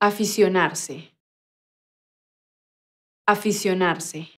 Aficionarse. Aficionarse.